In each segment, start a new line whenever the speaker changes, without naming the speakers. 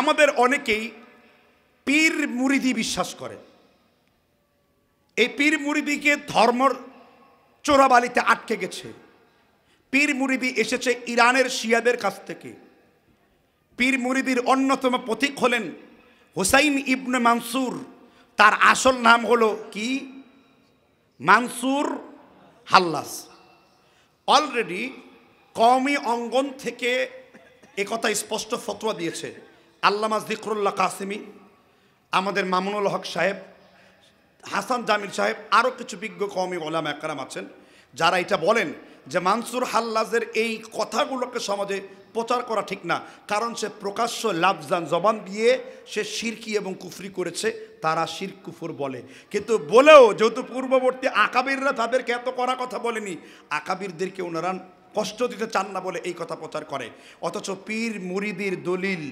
আমাদের অনেকেই পীর মুরিদি বিশ্বাস করে এই পীর মুরিদিকে ধর্মর চোরাবালিতে আটকে গেছে পীর মুরিদি এসেছে ইরানের শিয়াদের কাছ থেকে পীর মুরিদির অন্যতম পথিক হলেন হোসাইন ইবনে মানসুর তার আসল নাম হলো কি মানসুর হাল্লাস অলরেডি কমি অঙ্গন থেকে একথা স্পষ্ট ফতোয়া দিয়েছে আল্লামা জিকরুল্লাহ কাসিমি আমাদের মামুনুল হক সাহেব হাসান জামিল সাহেব আরও কিছু বিজ্ঞ কমি ওলাম একরাম আছেন যারা এটা বলেন যে মানসুর হাল্লাজের এই কথাগুলোকে সমাজে প্রচার করা ঠিক না কারণ সে প্রকাশ্য লাভজান জবান দিয়ে সে শিরকি এবং কুফরি করেছে তারা শির কুফুর বলে কিন্তু বলেও যেহেতু পূর্ববর্তী আকাবিররা তাদেরকে এত করা কথা বলেনি আকাবিরদেরকে ওনারা কষ্ট দিতে চান না বলে এই কথা প্রচার করে অথচ পীর মুরিদির দলিল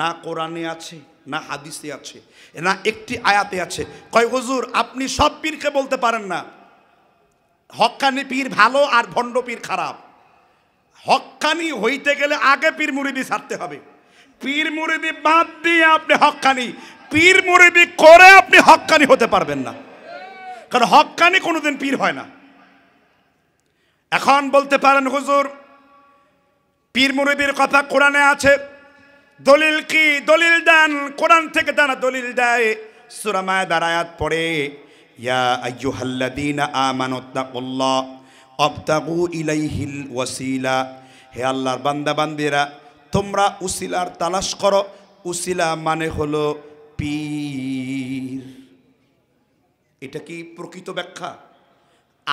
না কোরআনে আছে না হাদিসে আছে না একটি আয়াতে আছে কয় হুজুর আপনি সব পীরকে বলতে পারেন না হকানি পীর ভালো আর ভণ্ড পীর খারাপ হকানি হইতে গেলে আগে পীর মুরিদি ছাড়তে হবে পীর মুরিদি বাদ দিয়ে আপনি হকানি পীর মুরিদি করে আপনি হকানি হতে পারবেন না কারণ হকানি কোনোদিন পীর হয় না এখন বলতে পারেন হুজুর পীর মুরবির কথা কোরআনে আছে দলিল কি দলিল দেন কোরআন থেকে তারা দলিল দেয় সুরামায় দাঁড়ায়াত পড়ে ইয়া আয়ুহাল্লাদিনা আমানত্তাকুল্লাহ অবতাগু ইলাইহিল ওয়াসিলা হে আল্লাহর বান্দা বান্দিরা তোমরা উসিলার তালাশ করো উসিলা মানে হলো পীর এটা কি প্রকৃত ব্যাখ্যা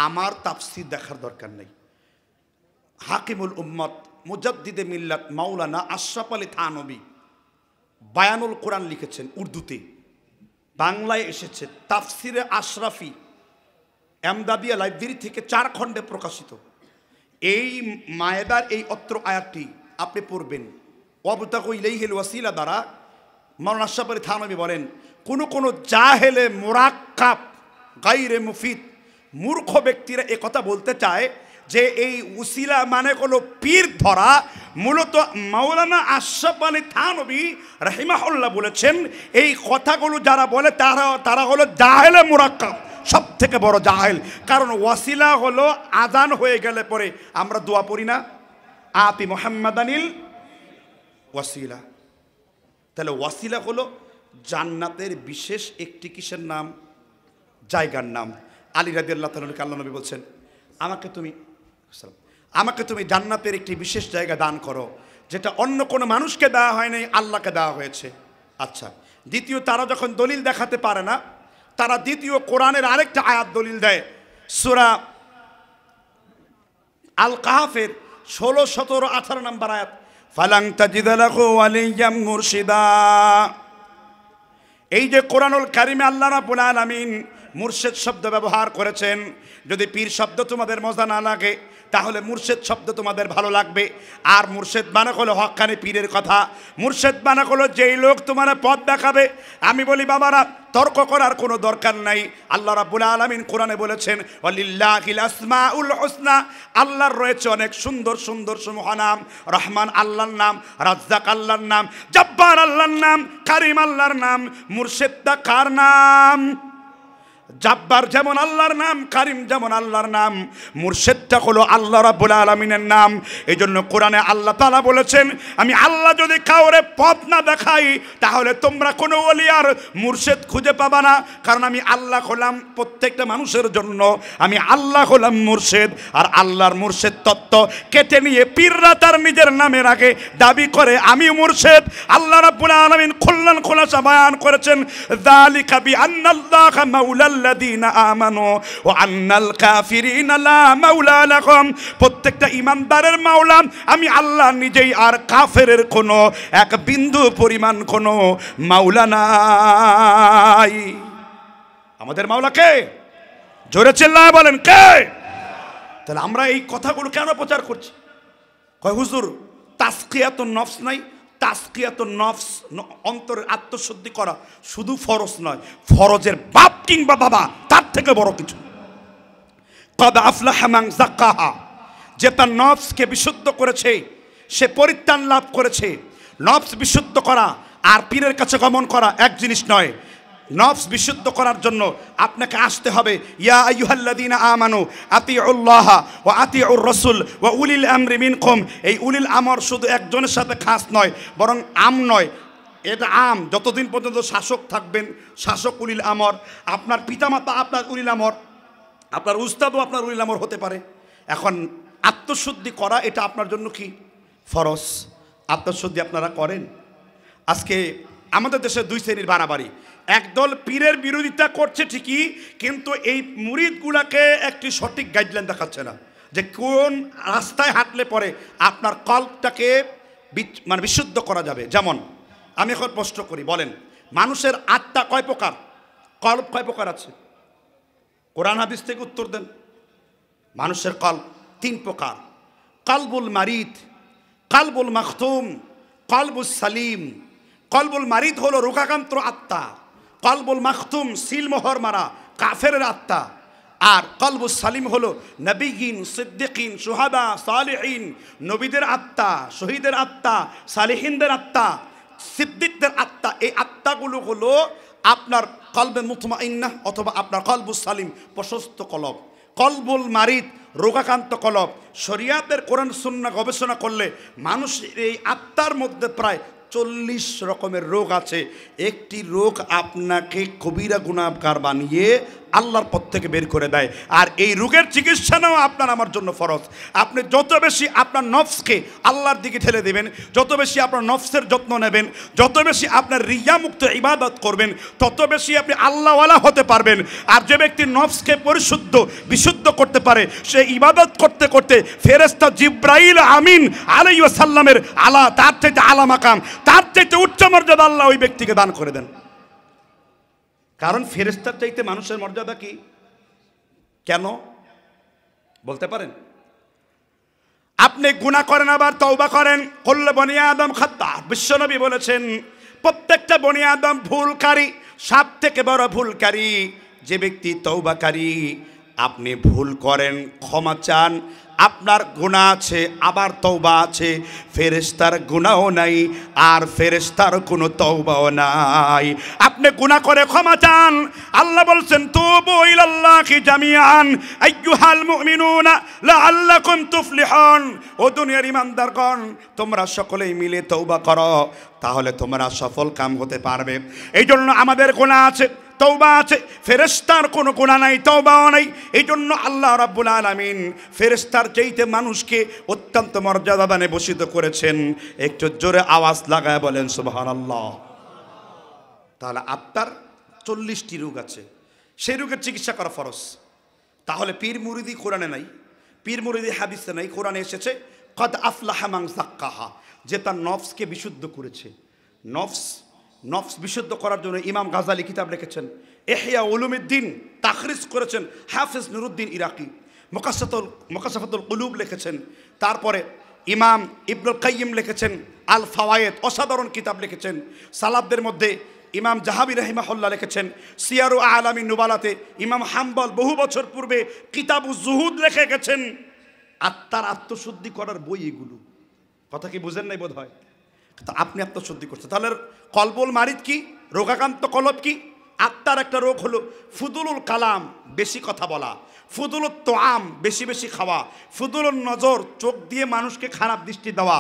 আমার তাপসির দেখার দরকার নেই হাকিমুল উম্মত মুজাদ্দিদে মিল্লাত মাওলানা আশরাফ আলী থানবী বায়ানুল কোরআন লিখেছেন উর্দুতে বাংলায় এসেছে তাফসিরে আশরাফি এমদাদিয়া লাইব্রেরি থেকে চার খণ্ডে প্রকাশিত এই মায়েদার এই অত্র আয়াতটি আপনি পড়বেন অবতাকু ইলেইহিল ওয়াসিলা দ্বারা মরণ আশরাফ আলী থানবী বলেন কোনো কোনো জাহেলে মোরাক্কাপ গাইরে মুফিদ মূর্খ ব্যক্তিরা এ কথা বলতে চায় যে এই উসিলা মানে কোনো পীর ধরা মূলত মাওলানা আশরাফ আলী থানবী রাহিমাহুল্লাহ বলেছেন এই কথাগুলো যারা বলে তারা তারা হলো জাহেলে মুরাক্কাম সব থেকে বড় জাহেল কারণ ওয়াসিলা হলো আজান হয়ে গেলে পরে আমরা দোয়া পড়ি না আতি আনিল ওয়াসিলা তাহলে ওয়াসিলা হলো জান্নাতের বিশেষ একটি কিসের নাম জায়গার নাম আলী রাদি আল্লাহ তালকে আল্লাহ নবী বলছেন আমাকে তুমি আমাকে তুমি জান্নাতের একটি বিশেষ জায়গা দান করো যেটা অন্য কোনো মানুষকে দেওয়া হয় নাই আল্লাহকে দেওয়া হয়েছে আচ্ছা দ্বিতীয় তারা যখন দলিল দেখাতে পারে না তারা দ্বিতীয় কোরআনের আরেকটা আয়াত দলিল দেয় সুরা আল কাহাফের ষোলো সতেরো আঠারো নম্বর আয়াত ফালাং তাজিদালাকু মুর্শিদা এই যে কোরআনুল কারিমে আল্লাহ রাবুল আলমিন মুর্শেদ শব্দ ব্যবহার করেছেন যদি পীর শব্দ তোমাদের মজা না লাগে তাহলে মুর্শেদ শব্দ তোমাদের ভালো লাগবে আর মুর্শেদ মানে হলো হকানি পীরের কথা মুর্শেদ মানে হলো যেই লোক তোমার পথ দেখাবে আমি বলি বাবারা তর্ক করার কোনো দরকার নাই আল্লাহ রাবুল আলমিন কোরআনে বলেছেন উল হোসনা আল্লাহর রয়েছে অনেক সুন্দর সুন্দর নাম রহমান আল্লাহর নাম রাজ্জাক আল্লাহর নাম জব্বার আল্লাহর নাম কারিম আল্লাহর নাম মুর্শেদ্দা কার নাম জাব্বার যেমন আল্লাহর নাম কারিম যেমন আল্লাহর নাম মুর্শেদটা হলো আল্লাহ রাবুল আলমিনের নাম এই জন্য কোরআনে আল্লাহ তালা বলেছেন আমি আল্লাহ যদি কাউরে পথ না দেখাই তাহলে তোমরা কোনো অলিয়ার মুর্শেদ খুঁজে পাবা না কারণ আমি আল্লাহ হলাম প্রত্যেকটা মানুষের জন্য আমি আল্লাহ হলাম মুর্শেদ আর আল্লাহর মুর্শেদ তত্ত্ব কেটে নিয়ে পীররা তার নিজের নামের আগে দাবি করে আমি মুর্শেদ আল্লাহ রাবুল আলমিন খুল্লান খোলাসা বায়ান করেছেন দালিকাবি আন্নাল্লাহ মাউলাল আল্লাদিনা আমানো ও আন্নাল কাফিরিনা লা মাওলা প্রত্যেকটা ইমানদারের মাওলা আমি আল্লাহ নিজেই আর কাফেরের কোনো এক বিন্দু পরিমাণ কোনো মাওলা নাই আমাদের মাওলা কে জোরে চেল্লায় বলেন কে তাহলে আমরা এই কথাগুলো কেন প্রচার করছি কয় হুজুর তো নফস নাই তাস্কিয়াত নফস অন্তরের আত্মশুদ্ধি করা শুধু ফরজ নয় ফরজের বাপ কিংবা বাবা তার থেকে বড় কিছু কদ আফলাহামাং জাকাহা যে তার নফসকে বিশুদ্ধ করেছে সে পরিত্রাণ লাভ করেছে নফস বিশুদ্ধ করা আর পীরের কাছে গমন করা এক জিনিস নয় নফস বিশুদ্ধ করার জন্য আপনাকে আসতে হবে ইয়া আইহাল্লাদিন আমানু আতি উল্লাহ ও আতি উর রসুল ও উলিল আমরি মিনকুম এই উলিল আমর শুধু একজনের সাথে খাস নয় বরং আম নয় এটা আম যতদিন পর্যন্ত শাসক থাকবেন শাসক উলিল আমর আপনার পিতামাতা আপনার উলিল আমর আপনার উস্তাদও আপনার উলিল আমর হতে পারে এখন আত্মশুদ্ধি করা এটা আপনার জন্য কি ফরস আত্মশুদ্ধি আপনারা করেন আজকে আমাদের দেশে দুই শ্রেণীর বাড়াবাড়ি একদল পীরের বিরোধিতা করছে ঠিকই কিন্তু এই মুরিদগুলাকে একটি সঠিক গাইডলাইন দেখাচ্ছে না যে কোন রাস্তায় হাঁটলে পরে আপনার কল্পটাকে মানে বিশুদ্ধ করা যাবে যেমন আমি এখন প্রশ্ন করি বলেন মানুষের আত্মা কয় প্রকার কল্প কয় প্রকার আছে কোরআন হাদিস থেকে উত্তর দেন মানুষের কল্প তিন প্রকার কালবুল মারিদ কালবুল মাখতুম কলবুল সালিম কলবুল মারিদ হলো রোগাকান্ত আত্মা কলবুল মাখতুম সিলমোহর মারা কাফের আত্মা আর কলবু সালিম হলো নবীগিন সিদ্দিকিন সুহাদা সালেহীন নবীদের আত্মা শহীদের আত্মা সালেহীনদের আত্মা সিদ্দিকদের আত্মা এই আত্মাগুলো হলো আপনার কলবে মুথমা ইন্না অথবা আপনার কলবু সালিম প্রশস্ত কলব কলবুল মারিদ রোগাকান্ত কলব শরিয়াতের কোরআন সুন্না গবেষণা করলে মানুষ এই আত্মার মধ্যে প্রায় চল্লিশ রকমের রোগ আছে একটি রোগ আপনাকে কবিরা গুণাবকার বানিয়ে আল্লাহর পথ থেকে বের করে দেয় আর এই রোগের চিকিৎসা নেওয়া আপনার আমার জন্য ফরজ আপনি যত বেশি আপনার নফসকে আল্লাহর দিকে ঠেলে দেবেন যত বেশি আপনার নফসের যত্ন নেবেন যত বেশি আপনার রিয়ামুক্ত ইবাদত করবেন তত বেশি আপনি আল্লাহওয়ালা হতে পারবেন আর যে ব্যক্তি নফসকে পরিশুদ্ধ বিশুদ্ধ করতে পারে সে ইবাদত করতে করতে ফেরেস্তা জিব্রাইল আমিন আলাইসাল্লামের আলা তার চাইতে আলা মাকাম তার চাইতে উচ্চ মর্যাদা আল্লাহ ওই ব্যক্তিকে দান করে দেন কারণ ফেরেস্তার চাইতে মানুষের মর্যাদা কি কেন বলতে পারেন আপনি গুণা করেন আবার তৌবা করেন করলে বনিয়া আদম খাদ্দা বিশ্বনবী বলেছেন প্রত্যেকটা বনিয়া আদম ভুলকারী সব থেকে বড় ভুলকারী যে ব্যক্তি তৌবাকারী আপনি ভুল করেন ক্ষমা চান আপনার গুণা আছে আবার তৌবা আছে ফেরেস্তার গুণাও নাই আর ফেরেস্তার কোনো তৌবাও নাই আপনি গুণা করে ক্ষমা চান আল্লাহ বলছেন তুবু ইলাল্লাহি জামিয়ান আইয়ুহাল আল্লাহ লাআল্লাকুম তুফলিহুন ও দুনিয়ার ইমানদারগণ তোমরা সকলেই মিলে তৌবা করো তাহলে তোমরা সফল কাম হতে পারবে এই জন্য আমাদের গুণা আছে তৌবা আছে ফেরেস্তার কোনো কোনা নাই তৌবাও নাই এই জন্য আল্লাহ রাব্বুল আলমিন ফেরেস্তার চেইতে মানুষকে অত্যন্ত বানে বসিত করেছেন একটু জোরে আওয়াজ লাগায় বলেন সুবাহান আল্লাহ তাহলে আপনার চল্লিশটি রোগ আছে সেই রোগের চিকিৎসা করা ফরস তাহলে পীর মুরিদি কোরআনে নাই পীর মুরিদি হাবিসে নাই কোরআনে এসেছে কদ আফলাহা মাংসাক্কাহা যে তার নফসকে বিশুদ্ধ করেছে নফস নফস বিশুদ্ধ করার জন্য ইমাম গাজালি কিতাব লিখেছেন এহিয়া উলুমুদ্দিন তাখরিজ করেছেন হাফিজ নুরুদ্দিন ইরাকি মোকাসাতুল মোকাসাফাতুল কুলুব লিখেছেন তারপরে ইমাম ইবনুল কাইম লিখেছেন আল ফাওয়ায়েদ অসাধারণ কিতাব লিখেছেন সালাবদের মধ্যে ইমাম জাহাবি রহিমাহল্লা লিখেছেন সিয়ারু আলামী নুবালাতে ইমাম হাম্বল বহু বছর পূর্বে কিতাব জুহুদ লিখে গেছেন আত্মার আত্মশুদ্ধি করার বই এগুলো কথা কি বুঝেন নাই বোধ হয় তো আপনি আত্মশুদ্ধি করছেন তাহলে কলবল মারিদ কি রোগাকান্ত কলব কি আত্মার একটা রোগ হলো ফুদুলুল কালাম বেশি কথা বলা ফুদুল তোয়াম বেশি বেশি খাওয়া ফুদুল নজর চোখ দিয়ে মানুষকে খারাপ দৃষ্টি দেওয়া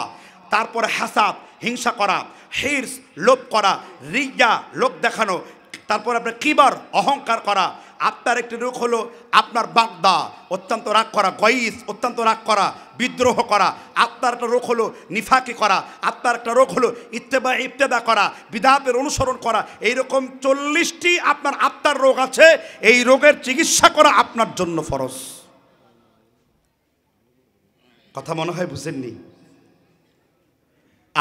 তারপরে হাসাব হিংসা করা হির্স লোভ করা রিয়া লোভ দেখানো তারপর আপনার কিবার অহংকার করা আত্মার একটি রোগ হলো আপনার বাগদা অত্যন্ত রাগ করা গয়িস অত্যন্ত রাগ করা বিদ্রোহ করা আত্মার একটা রোগ হলো নিফাকি করা আত্মার একটা রোগ হলো ইত্তেবা ইফতেদা করা বিদাপের অনুসরণ করা এই রকম চল্লিশটি আপনার আত্মার রোগ আছে এই রোগের চিকিৎসা করা আপনার জন্য ফরজ কথা মনে হয় বুঝেননি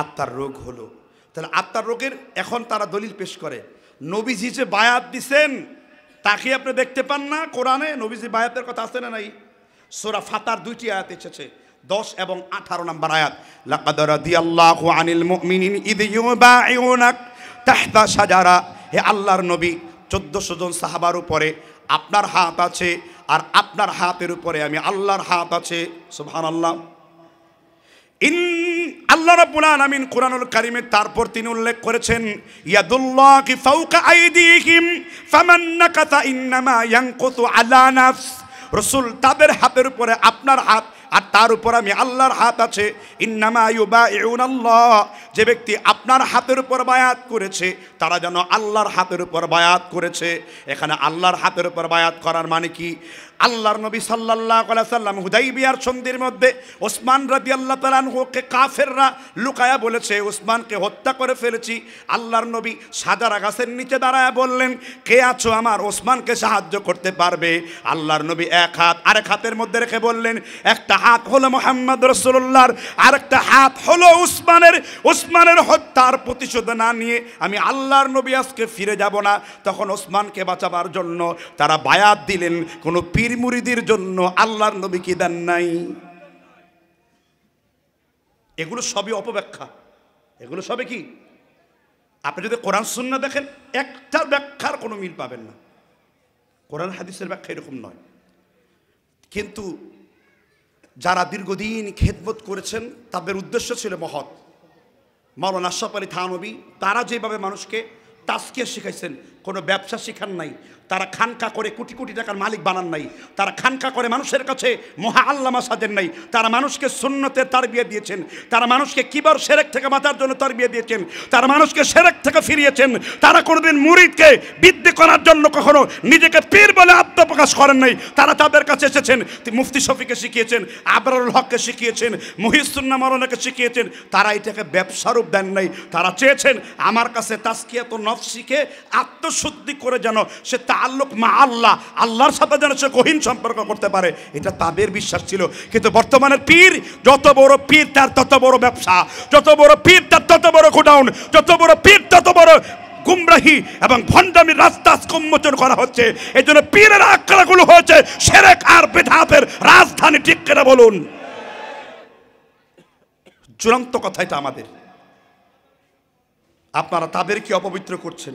আত্মার রোগ হলো তাহলে আত্মার রোগের এখন তারা দলিল পেশ করে নবীজি যে বায়াত দিছেন তাকে আপনি দেখতে পান না কোরআনে নবীজি বায়াতের কথা আছে না নাই সোরা ফাতার দুইটি আয়াত এসেছে দশ এবং আঠারো নম্বর আয়াত আনিল ইদ তাহতা সাজারা হে আল্লাহর নবী চোদ্দশো জন সাহাবার উপরে আপনার হাত আছে আর আপনার হাতের উপরে আমি আল্লাহর হাত আছে সুহান আল্লাহ ইন আল্লাহ রাব্বুল আলামিন কুরআনুল কারীমে তারপর তিনি উল্লেখ করেছেন ইয়াদুল্লাহি ফাওকা আইদিহিম ফামান নাকাতা ইন্নামা ইয়ানকুতু আলা নাফস রসুল তাদের হাতের উপরে আপনার হাত আর তার উপর আমি আল্লাহর হাত আছে ইন্নামা ইউবাইউনাল্লাহ ইউনাল্লাহ যে ব্যক্তি আপনার হাতের উপর বায়াত করেছে তারা যেন আল্লাহর হাতের উপর বায়াত করেছে এখানে আল্লাহর হাতের উপর বায়াত করার মানে কি আল্লাহর নবী সাল্লাহ সাল্লাম বিয়ার সন্ধির মধ্যে ওসমান রাজি আল্লাহ তালানহকে কাফেররা লুকায়া বলেছে ওসমানকে হত্যা করে ফেলেছি আল্লাহর নবী সাদারা গাছের নিচে দাঁড়ায় বললেন কে আছো আমার ওসমানকে সাহায্য করতে পারবে আল্লাহর নবী এক হাত আরেক হাতের মধ্যে রেখে বললেন একটা হাত হলো মোহাম্মদ রসুল্লাহর আরেকটা হাত হলো উসমানের ওসমানের হত্যার প্রতিশোধ না নিয়ে আমি আল্লাহর নবী আজকে ফিরে যাব না তখন ওসমানকে বাঁচাবার জন্য তারা বায়াত দিলেন কোনো পীর মুরিদির জন্য আল্লাহর নবী কি দেন নাই এগুলো সবই অপব্যাখ্যা এগুলো সবে কি আপনি যদি কোরআন শূন্য দেখেন একটা ব্যাখ্যার কোনো মিল পাবেন না কোরআন হাদিসের ব্যাখ্যা এরকম নয় কিন্তু যারা দীর্ঘদিন খেদমত করেছেন তাদের উদ্দেশ্য ছিল মহৎ মাওলানা আশরাফ আলী থানবী তারা যেভাবে মানুষকে তাস্কিয়া শিখাইছেন কোনো ব্যবসা শিখান নাই তারা খানকা করে কোটি কোটি টাকার মালিক বানান নাই তারা খানকা করে মানুষের কাছে মহা আল্লামা সাজেন নাই তারা মানুষকে শূন্যতে তার বিয়ে দিয়েছেন তারা মানুষকে কিবার সেরেক থেকে মাতার জন্য তার বিয়ে দিয়েছেন তারা মানুষকে সেরেক থেকে ফিরিয়েছেন তারা কোনোদিন মুরিদকে বৃদ্ধি করার জন্য কখনো নিজেকে পীর বলে আত্মপ্রকাশ করেন নাই তারা তাদের কাছে এসেছেন মুফতি শফিকে শিখিয়েছেন আবরারুল হককে শিখিয়েছেন মহিসুন্না মরণাকে শিখিয়েছেন তারা এটাকে ব্যবসারূপ দেন নাই তারা চেয়েছেন আমার কাছে তাস্কিয়াত নফ শিখে আত্ম শুদ্ধি করে যেন সে তাল্লুক মা আল্লাহ আল্লাহর সাথে যেন সে গহীন সম্পর্ক করতে পারে এটা তাদের বিশ্বাস ছিল কিন্তু বর্তমানের পীর যত বড় পীর তার তত বড় ব্যবসা যত বড় পীর তার তত বড় গোডাউন যত বড় পীর তত বড় গুমরাহি এবং ভণ্ডামির রাস্তা উন্মোচন করা হচ্ছে এই জন্য পীরের আক্রাগুলো হয়েছে সেরেক আর বেধাপের রাজধানী ঠিক কেনা বলুন চূড়ান্ত কথা এটা আমাদের আপনারা তাদেরকে অপবিত্র করছেন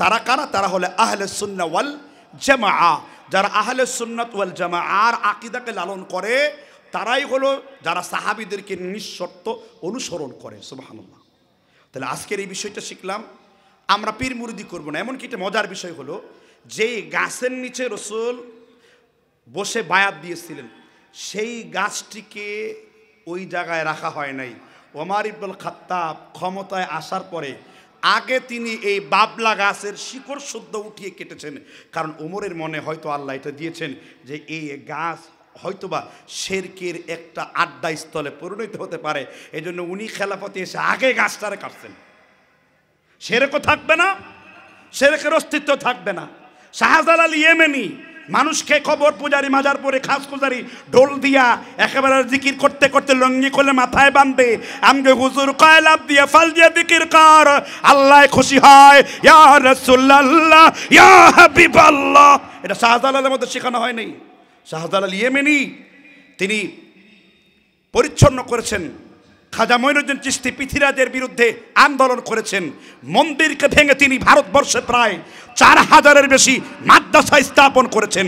তারা কারা তারা হলে আহলে সুন্না ওয়াল জামা যারা আহলে সুন্নাত ওয়াল জামা আর আকিদাকে লালন করে তারাই হলো যারা সাহাবিদেরকে নিঃশর্ত অনুসরণ করে সুবাহান্লাহ তাহলে আজকের এই বিষয়টা শিখলাম আমরা পীর মুরুদি করবো না এমনকি একটা মজার বিষয় হলো যেই গাছের নিচে রসুল বসে বায়াত দিয়েছিলেন সেই গাছটিকে ওই জায়গায় রাখা হয় নাই ওমার ইবুল খাত্তাব ক্ষমতায় আসার পরে আগে তিনি এই বাবলা গাছের শিকড় শুদ্ধ উঠিয়ে কেটেছেন কারণ ওমরের মনে হয়তো আল্লাহ এটা দিয়েছেন যে এই গাছ হয়তোবা শেরকের একটা আড্ডা স্থলে পরিণত হতে পারে এই জন্য উনি খেলাপতি এসে আগে গাছটারে কাটছেন সেরেকও থাকবে না সেরেকের অস্তিত্ব থাকবে না শাহজালাল ইয়েমেনি মানুষকে খবর পূজারি মাজার পরে খাস পূজারি ঢোল দিয়া একেবারে জিকির করতে করতে লঙ্গি খোলে মাথায় বাঁধে আমি হুজুর কয়লাভ দিয়া ফাল দিয়া জিকির কর আল্লাহ খুশি হয় ইয়া রসুল্লাহ ইয়া হাবিব আল্লাহ এটা শাহজালালের মধ্যে শেখানো হয়নি শাহজালাল ইয়েমেনি তিনি পরিচ্ছন্ন করেছেন খাজা মৈনুদ্দিন চিস্তি পৃথিরাজের বিরুদ্ধে আন্দোলন করেছেন মন্দিরকে ভেঙে তিনি ভারতবর্ষে প্রায় চার হাজারের বেশি মাদ্রাসা স্থাপন করেছেন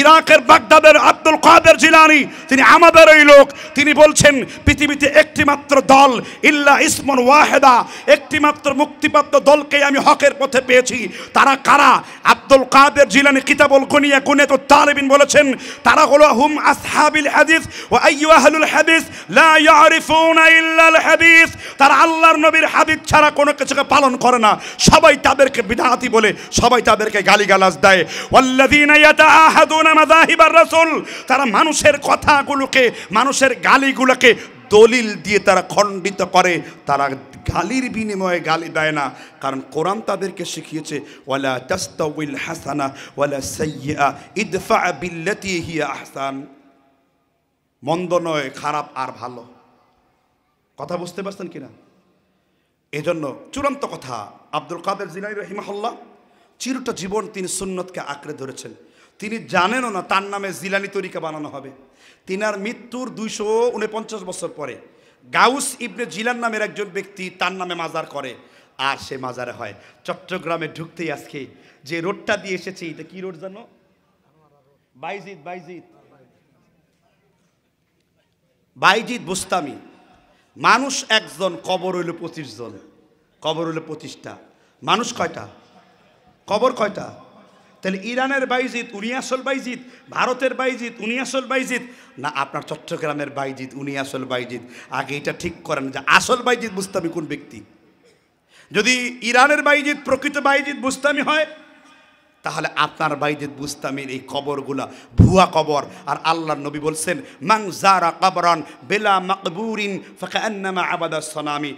ইরাকের বাগদাদের আব্দুল কাদের জিলানি তিনি আমাদের ওই লোক তিনি বলছেন পৃথিবীতে একটিমাত্র দল ইল্লা ইসমন ওয়াহেদা একটিমাত্র মুক্তিপ্রাপ্ত দলকে আমি হকের পথে পেয়েছি তারা কারা আব্দুল কাদের জিলানি কিতাবল কনিয়া কোনে তো তালেবিন বলেছেন তারা হলো হুম আসহাবিল হাদিস ও আইয়াহুল হাদিস লা ইয়ারিফুনা ইল্লাল হাদিস তারা আল্লাহর নবীর হাবিব ছাড়া কোনো কিছুকে পালন করে না সবাই তাদেরকে বিধাতি বলে সবাই তাদেরকে গালিগালাজ দেয় রসুল তারা মানুষের কথাগুলোকে মানুষের গালিগুলোকে দলিল দিয়ে তারা খণ্ডিত করে তারা গালির বিনিময়ে গালি দেয় না কারণ কোরআন তাদেরকে শিখিয়েছে ওয়ালা তাস্তাউল হাসানা ওয়ালা সাইয়া ইদফা বিল্লাতি হিয়া আহসান মন্দ নয় খারাপ আর ভালো কথা বুঝতে পারছেন কিনা এজন্য চূড়ান্ত কথা আব্দুল কাদের জিনাই রহিমাহল্লা চিরটা জীবন তিনি সুন্নতকে আঁকড়ে ধরেছেন তিনি জানেনও না তার নামে জিলানি তরিকা বানানো হবে তিনার মৃত্যুর দুইশো উনপঞ্চাশ বছর পরে গাউস ইবনে জিলান নামের একজন ব্যক্তি তার নামে মাজার করে আর সে মাজারে হয় চট্টগ্রামে ঢুকতেই আজকে যে রোডটা দিয়ে এসেছে এটা কি রোড জানো বাইজিৎ বাইজিৎ বাইজিৎ বুস্তামি মানুষ একজন কবর হইল পঁচিশ জন কবর হইল পঁচিশটা মানুষ কয়টা কবর কয়টা তাহলে ইরানের বাইজিত উনি আসল বাইজিত ভারতের বাইজিত উনি আসল বাইজিত না আপনার চট্টগ্রামের বাইজিত উনি আসল বাইজিত আগে এটা ঠিক করেন যে আসল বাইজিত বুঝতে আমি কোন ব্যক্তি যদি ইরানের বাইজিত প্রকৃত বাইজিত বুঝতে আমি হয় তাহলে আপনার বাড়িতে বুঝতামের এই কবরগুলা ভুয়া কবর আর আল্লাহ নবী বলছেন মাং জারা কবরন বেলা মকবুরিন ফকান্নামা আবাদা সনামি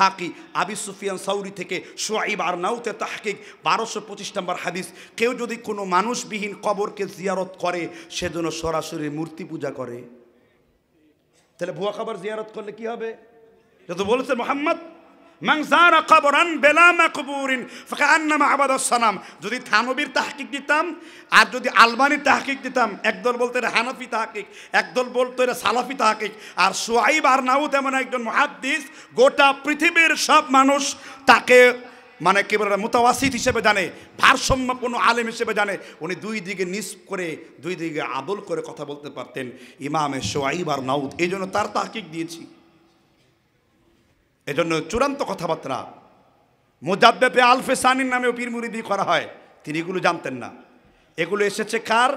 হাকি আবি সুফিয়ান সৌরি থেকে সোয়াইব আর নাউতে তাহকিক বারোশো পঁচিশ নম্বর হাদিস কেউ যদি কোনো মানুষবিহীন কবরকে জিয়ারত করে সেজন্য সরাসরি মূর্তি পূজা করে তাহলে ভুয়া খাবার জিয়ারত করলে কি হবে যত বলেছে মোহাম্মদ মাং যারা কবরান বেলা মাকবুরিন ফাকান্না মাহবাদ সালাম যদি থানবীর তাহকিক দিতাম আর যদি আলবানির তাহকিক দিতাম একদল বলতো এটা হানাফি তাহকিক একদল বলতো এটা সালাফি তাহকিক আর সোয়াইব আর নাউ তেমন একজন মহাদ্দিস গোটা পৃথিবীর সব মানুষ তাকে মানে কি বলে মোতাবাসিত হিসেবে জানে ভারসাম্যপূর্ণ আলেম হিসেবে জানে উনি দুই দিকে নিস করে দুই দিকে আদল করে কথা বলতে পারতেন ইমামে সোয়াইব আর নাউদ এই জন্য তার তাহকিক দিয়েছি এজন্য চূড়ান্ত কথাবার্তা মোজাদ্দেপে আলফে সানির নামেও পীর মুরিদি করা হয় তিনি এগুলো জানতেন না এগুলো এসেছে কার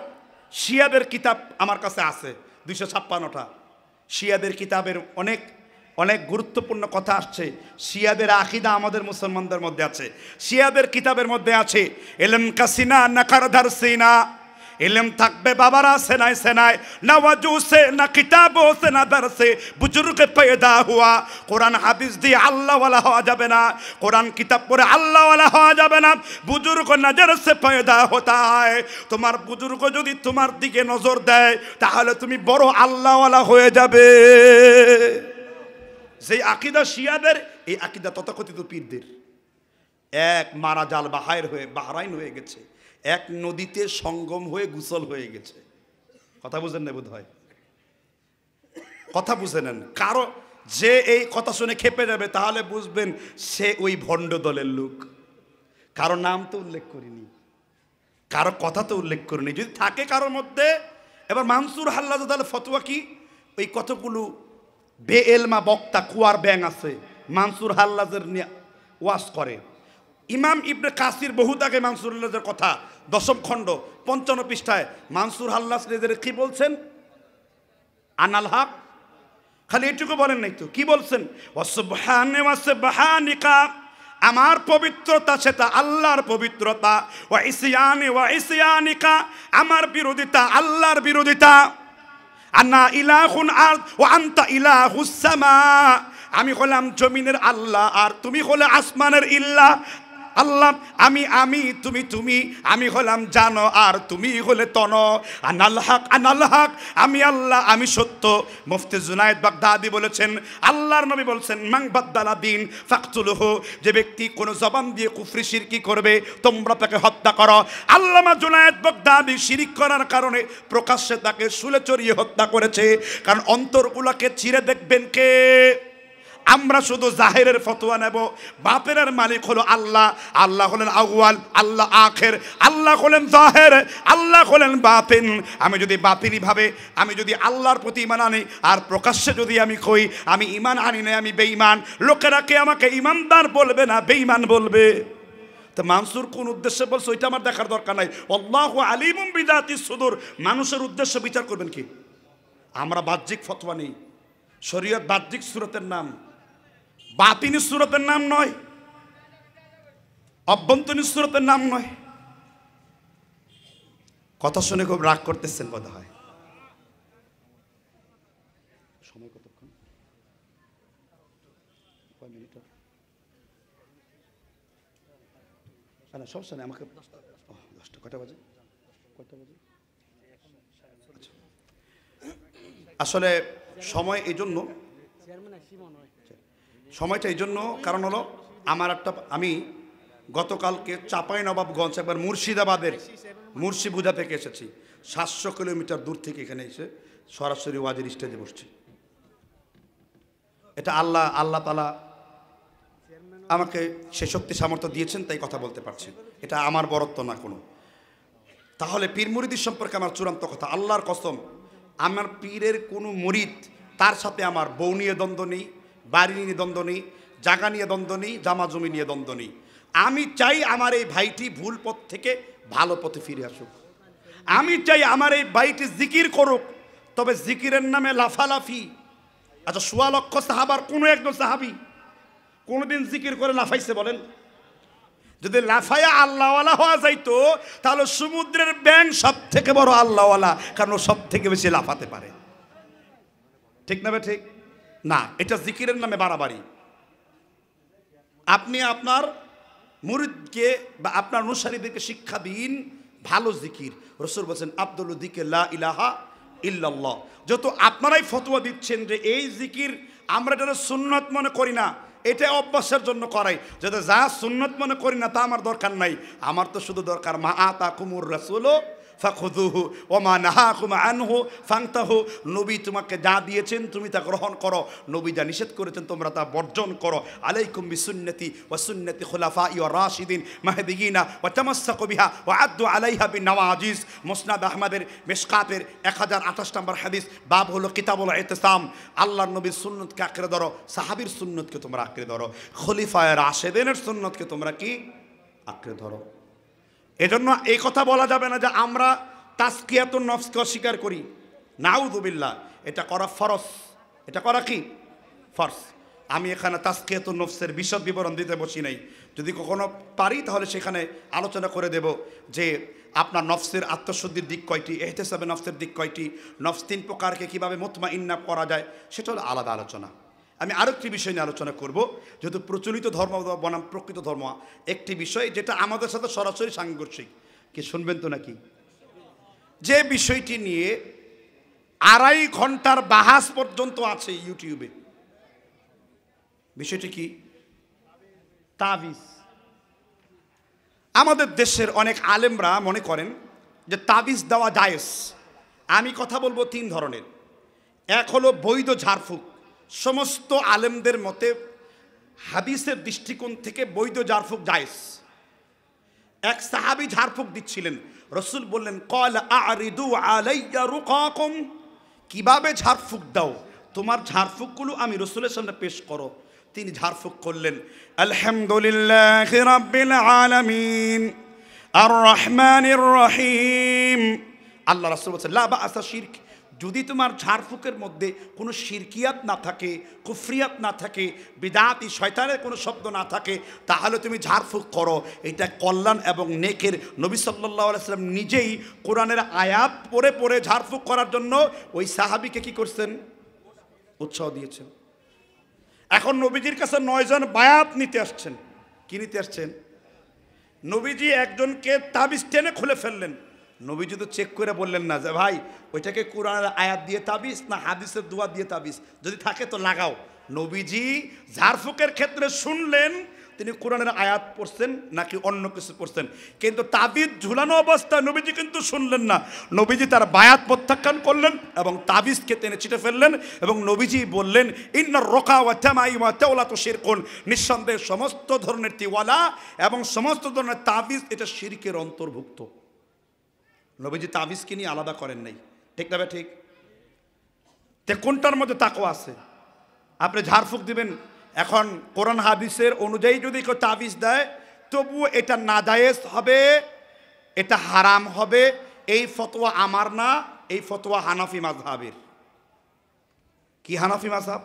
শিয়াদের কিতাব আমার কাছে আছে দুইশো ছাপ্পান্নটা শিয়াদের কিতাবের অনেক অনেক গুরুত্বপূর্ণ কথা আসছে শিয়াদের আকিদা আমাদের মুসলমানদের মধ্যে আছে শিয়াদের কিতাবের মধ্যে আছে এলম কাসিনা ধার সিনা এলেম থাকবে বাবারা সেনায় সেনায় নওয়াজু সে না কিতাব সে না দারসে বুজুর্গ পেদা হুয়া কোরআন হাদিস দিয়ে আল্লাহওয়ালা হওয়া যাবে না কোরআন কিতাব পড়ে আল্লাহওয়ালা হওয়া যাবে না বুজুর্গ নজর সে পেদা হতা হয় তোমার বুজুর্গ যদি তোমার দিকে নজর দেয় তাহলে তুমি বড় আল্লাহওয়ালা হয়ে যাবে সেই আকিদা শিয়াদের এই আকিদা তথাকথিত পীরদের এক মারা জাল বাহায়ের হয়ে বাহরাইন হয়ে গেছে এক নদীতে সঙ্গম হয়ে গুসল হয়ে গেছে কথা বুঝেন না বোধ হয় কথা বুঝে নেন কারো যে এই কথা শুনে খেপে যাবে তাহলে বুঝবেন সে ওই ভণ্ড দলের লোক কারো নাম তো উল্লেখ করিনি কারো কথা তো উল্লেখ করিনি যদি থাকে কারো মধ্যে এবার মানসুর হাল্লাদ তাহলে ফতোয়া কি ওই কতগুলো এলমা বক্তা কুয়ার ব্যাং আছে মানসুর হাল্লাজের ওয়াস করে ইমাম ইবনে কাসির বহুত আগে মানসুর হাল্লাদের কথা দশম খণ্ড পঞ্চান্ন পৃষ্ঠায় মানসুর হাল্লাস রেজের কি বলছেন আনাল হাক খালি এটুকু বলেন নাই তো কি বলছেন আমার পবিত্রতা সেটা আল্লাহর পবিত্রতা ও ইসিয়ানি ও ইসিয়ানিকা আমার বিরোধিতা আল্লাহর বিরোধিতা আনা ইলাহুন আর ও আন্তা ইলাহুসামা আমি হলাম জমিনের আল্লাহ আর তুমি হলে আসমানের ইল্লাহ আল্লাহ আমি আমি তুমি তুমি আমি হলাম জানো আর তুমি হলে তন আনাল হক আনাল হক আমি আল্লাহ আমি সত্য মুফতি জুনায়দ বাগদাদি বলেছেন আল্লাহর নবী বলছেন মাং বাদ্দালা দিন ফাকতুলহ যে ব্যক্তি কোনো জবান দিয়ে কুফরি শিরকি করবে তোমরা তাকে হত্যা করো আল্লামা জুনায়দ বাগদাদি শিরিক করার কারণে প্রকাশ্যে তাকে সুলে চড়িয়ে হত্যা করেছে কারণ অন্তরগুলোকে চিরে দেখবেন কে আমরা শুধু জাহেরের ফতোয়া নেব বাপের মালিক হলো আল্লাহ আল্লাহ হলেন আউয়াল আল্লাহ আখের আল্লাহ হলেন জাহের আল্লাহ হলেন বাপেন আমি যদি বাপিনি ভাবে আমি যদি আল্লাহর প্রতি ইমান আনি আর প্রকাশ্যে যদি আমি কই আমি ইমান আনি না আমি বেঈমান লোকেরা কে আমাকে ইমানদার বলবে না বেঈমান বলবে তো মানসুর কোন উদ্দেশ্যে বলছে ওইটা আমার দেখার দরকার নাই অল্লাহ আলিমুম বিদাতি সুদুর মানুষের উদ্দেশ্য বিচার করবেন কি আমরা বাহ্যিক ফতোয়া নেই শরীয়ত বাহ্যিক সুরতের নাম বাতিনি সুরতের নাম নয় অভ্যন্তরীণ সুরতের নাম নয় কথা শুনে খুব রাগ করতেছেন বোধ হয় সময় কতক্ষণ কয় মিনিট না আমাকে দশটা কটা বাজে কটা বাজে আচ্ছা। আসলে সময় এই জন্য সময়টা এই জন্য কারণ হলো আমার একটা আমি গতকালকে চাপাই নবাবগঞ্জ একবার মুর্শিদাবাদের মুর্শিবুদা থেকে এসেছি সাতশো কিলোমিটার দূর থেকে এখানে এসে সরাসরি ওয়াজির স্টেজে বসছি এটা আল্লাহ আল্লাহ তালা আমাকে সে শক্তি সামর্থ্য দিয়েছেন তাই কথা বলতে পারছি এটা আমার বরত্ব না কোনো তাহলে পীর মুরিদির সম্পর্কে আমার চূড়ান্ত কথা আল্লাহর কসম আমার পীরের কোনো মুরিদ তার সাথে আমার বৌনীয় দ্বন্দ্ব নেই বাড়ি নিয়ে দ্বন্দ্ব নেই জাগা নিয়ে দ্বন্দ্ব নেই জামা জমি নিয়ে দ্বন্দ্ব নেই আমি চাই আমার এই ভাইটি ভুল পথ থেকে ভালো পথে ফিরে আসুক আমি চাই আমার এই ভাইটি জিকির করুক তবে জিকিরের নামে লাফালাফি আচ্ছা সোয়া লক্ষ সাহাবার কোনো একজন সাহাবি কোনোদিন জিকির করে লাফাইছে বলেন যদি লাফায়া আল্লাহওয়ালা হওয়া যাইতো তাহলে সমুদ্রের ব্যাং সব থেকে বড় আল্লাহওয়ালা কারণ সব থেকে বেশি লাফাতে পারে ঠিক না ঠিক না এটা জিকিরের নামে বাড়াবাড়ি আপনি আপনার মুরিদকে বা আপনার অনুসারীদেরকে শিক্ষা দিন ভালো জিকির রসুল বলছেন আব্দুল দিকে লা ইলাহা ইল্লাল্লাহ যত আপনারাই ফতোয়া দিচ্ছেন যে এই জিকির আমরা এটা সুন্নত মনে করি না এটা অভ্যাসের জন্য করাই যাতে যা সুন্নত মনে করি না তা আমার দরকার নাই আমার তো শুধু দরকার মা আতা কুমুর রসুলো ফাখুদুহু ওমা নাহাকুমা আনহু ফাংতাহু নবী তোমাকে যা দিয়েছেন তুমি তা গ্রহণ করো নবী যা নিষেধ করেছেন তোমরা তা বর্জন করো আলাইকুম বিসুন্নতি সুন্নতি খোলাফা ইয় রাশিদিন মাহদিগিনা ও তামাসাকু বিহা ও আদ্দু আলাইহা বিন নওয়াজিজ মুসনাদ আহমদের মেশকাতের এক হাজার আঠাশ নম্বর হাদিস বাব হলো কিতাবুল এতেসাম আল্লাহর নবীর সুন্নতকে আঁকড়ে ধরো সাহাবির সুন্নতকে তোমরা আঁকড়ে ধরো খলিফায় রাশেদিনের সুন্নতকে তোমরা কি আঁকড়ে ধরো এজন্য এই কথা বলা যাবে না যে আমরা তাস্কিয়াতুন নফসকে অস্বীকার করি নাউদুবিল্লা এটা করা ফরস এটা করা কি ফরস আমি এখানে তাস্কিয়াত নফসের বিশদ বিবরণ দিতে বসি নাই যদি কখনো পারি তাহলে সেখানে আলোচনা করে দেব যে আপনার নফসের আত্মশুদ্ধির দিক কয়টি এহতেসাবে নফসের দিক কয়টি নফস তিন প্রকারকে কীভাবে মোতমা ইন্নাপ করা যায় সেটা হলো আলাদা আলোচনা আমি আরও একটি বিষয় নিয়ে আলোচনা করব যেহেতু প্রচলিত ধর্ম বনাম প্রকৃত ধর্ম একটি বিষয় যেটা আমাদের সাথে সরাসরি সাংঘর্ষিক কি শুনবেন তো নাকি যে বিষয়টি নিয়ে আড়াই ঘন্টার বাহাস পর্যন্ত আছে ইউটিউবে বিষয়টি কি তাবিজ আমাদের দেশের অনেক আলেমরা মনে করেন যে তাবিজ দেওয়া জায়েজ আমি কথা বলবো তিন ধরনের এক হলো বৈধ ঝাড়ফুঁক সমস্ত আলেমদের মতে হাদিসের দৃষ্টিকোণ থেকে বৈধ ঝাড়ফুঁক জায়স এক সাহাবি ঝাড়ফুঁক দিচ্ছিলেন রসুল বললেন কল আরিদু আলাইয়া রুকাকুম কিভাবে ঝাড়ফুঁক দাও তোমার ঝাড়ফুঁকগুলো আমি রসুলের সামনে পেশ করো তিনি ঝাড়ফুঁক করলেন আলহামদুলিল্লাহ রাব্বিল আর রহমানির রহিম আল্লাহ রসুল বলেছেন লা আসা শিরক যদি তোমার ঝাড়ফুকের মধ্যে কোনো শিরকিয়াত না থাকে কুফরিয়াত না থাকে বিদাতি শয়তানের কোনো শব্দ না থাকে তাহলে তুমি ঝাড়ফুক করো এটা কল্যাণ এবং নেকের নবী সাল্লা আলাইসাল্লাম নিজেই কোরআনের আয়াত পরে পরে ঝাড়ফুক করার জন্য ওই সাহাবিকে কি করছেন উৎসাহ দিয়েছেন এখন নবীজির কাছে নয়জন বায়াত নিতে আসছেন কি নিতে আসছেন নবীজি একজনকে তাবিজ টেনে খুলে ফেললেন নবীজি তো চেক করে বললেন না যে ভাই ওইটাকে কোরআনের আয়াত দিয়ে তাবিজ না হাদিসের দোয়া দিয়ে তাবিজ যদি থাকে তো লাগাও নবীজি ঝাড়ফুকের ক্ষেত্রে শুনলেন তিনি কোরআনের আয়াত পড়ছেন নাকি অন্য কিছু পড়ছেন কিন্তু তাবিজ ঝুলানো অবস্থায় নবীজি কিন্তু শুনলেন না নবীজি তার বায়াত প্রত্যাখ্যান করলেন এবং তাবিজকে তিনি ছিটে ফেললেন এবং নবীজি বললেন ইন্নার রোকা ওয়াতামাইমা তেওলা তো শিরকুন নিঃসন্দেহে সমস্ত ধরনের তিওয়ালা এবং সমস্ত ধরনের তাবিজ এটা শিরকের অন্তর্ভুক্ত নবীজি তাবিজকে নিয়ে আলাদা করেন নাই ঠিক না ঠিক তে কোনটার মধ্যে তাকো আছে আপনি ঝাড়ফুঁক দিবেন এখন কোরআন হাদিসের অনুযায়ী যদি কেউ তাবিজ দেয় তবুও এটা নাজায়েজ হবে এটা হারাম হবে এই ফতোয়া আমার না এই ফতোয়া হানাফি মাঝহাবের কি হানাফি মাঝহাব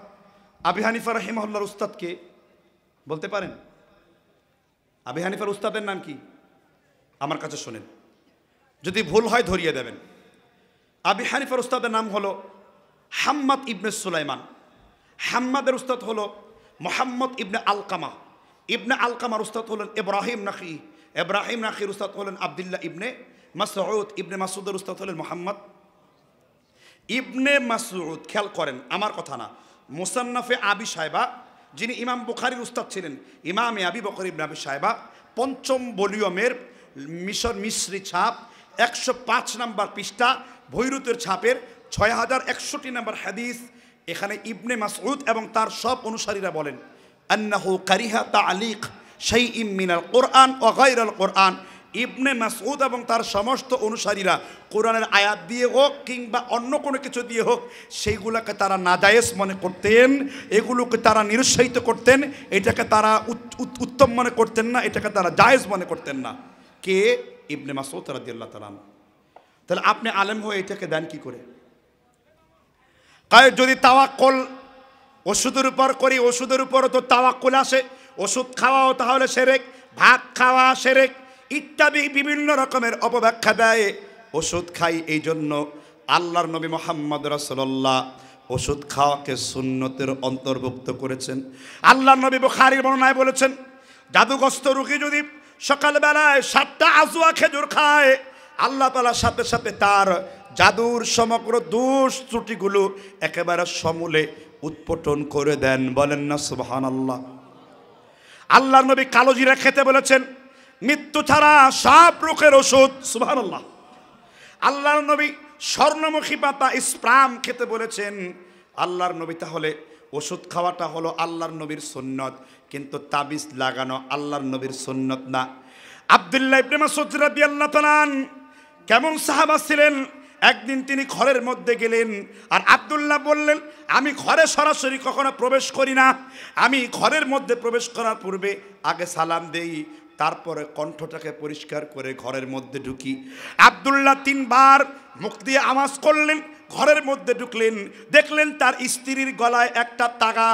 আবি হানিফা রহিমহল্লার উস্তাদকে বলতে পারেন আবি হানিফার উস্তাদের নাম কি আমার কাছে শোনেন যদি ভুল হয় ধরিয়ে দেবেন আবি হানিফার উস্তাদের নাম হলো হাম্মাদ ইবনে সুলাইমান হাম্মাদের উস্তাদ হলো মোহাম্মদ ইবনে আলকামা ইবনে আলকামার উস্তাদ হলেন এব্রাহিম নাকি এব্রাহিম নাকির উস্তাদ হলেন আবদুল্লাহ ইবনে মাসুদ ইবনে মাসুদের উস্তাদ হলেন মোহাম্মদ ইবনে মাসুদ খেয়াল করেন আমার কথা না মুসান্নাফে আবি সাহেবা যিনি ইমাম বুখারির উস্তাদ ছিলেন ইমামে আবি বকর ইবনে আবি সাহেবা পঞ্চম ভলিউমের মিশর মিশ্রি ছাপ একশো পাঁচ নাম্বার পৃষ্ঠা ভৈরুতের ছাপের ছয় হাজার একষট্টি নাম্বার হাদিস এখানে ইবনে মাসউদ এবং তার সব অনুসারীরা বলেন আন্নাহু কারিহা তা আলিক সেই ইমিনাল কোরআন ও আল কোরআন ইবনে মাসউদ এবং তার সমস্ত অনুসারীরা কোরআনের আয়াত দিয়ে হোক কিংবা অন্য কোনো কিছু দিয়ে হোক সেইগুলোকে তারা নাজায়েস মনে করতেন এগুলোকে তারা নিরুৎসাহিত করতেন এটাকে তারা উত্তম মনে করতেন না এটাকে তারা জায়েজ মনে করতেন না কে ইবনে মাসুদ রাদিয়াল্লাহ তালান তাহলে আপনি আলেম হয়ে এটাকে দেন কি করে কারণ যদি তাওয়াক্কল ওষুধের উপর করি ওষুধের উপর তো তাওয়াক্কুল আসে ওষুধ খাওয়াও তাহলে সেরেক ভাত খাওয়া সেরেক ইত্যাদি বিভিন্ন রকমের অপব্যাখ্যা দেয় ওষুধ খাই এই জন্য আল্লাহর নবী মোহাম্মদ রাসল্লাহ ওষুধ খাওয়াকে সুন্নতের অন্তর্ভুক্ত করেছেন আল্লাহ নবী বুখারির বর্ণনায় বলেছেন জাদুগ্রস্ত রুগী যদি সকালবেলায় সাতটা আজুয়া খেজুর খায় আল্লাহ তালার সাথে সাথে তার জাদুর সমগ্র দোষ ত্রুটিগুলো একেবারে সমূলে উৎপটন করে দেন বলেন না সুবহান আল্লাহ আল্লাহ নবী কালোজিরা খেতে বলেছেন মৃত্যু ছাড়া সব রোগের ওষুধ সুবহান আল্লাহ আল্লাহ নবী স্বর্ণমুখী পাতা ইসপ্রাম খেতে বলেছেন আল্লাহর নবী তাহলে ওষুধ খাওয়াটা হলো আল্লাহর নবীর সন্ন্যত কিন্তু তাবিজ লাগানো আল্লাহর নবীর সন্ন্যত না আবদুল্লাহ ইবনে সজরাদি আল্লাহ তালান কেমন সাহাবা ছিলেন একদিন তিনি ঘরের মধ্যে গেলেন আর আবদুল্লাহ বললেন আমি ঘরে সরাসরি কখনো প্রবেশ করি না আমি ঘরের মধ্যে প্রবেশ করার পূর্বে আগে সালাম দেই তারপরে কণ্ঠটাকে পরিষ্কার করে ঘরের মধ্যে ঢুকি আবদুল্লাহ তিনবার মুখ দিয়ে আওয়াজ করলেন ঘরের মধ্যে ঢুকলেন দেখলেন তার স্ত্রীর গলায় একটা তাগা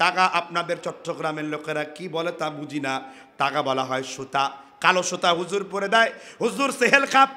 তাগা আপনাদের চট্টগ্রামের লোকেরা কি বলে তা বুঝি না তাগা বলা হয় সুতা কালো সুতা হুজুর পরে দেয় হুজুর সেহেল খাপ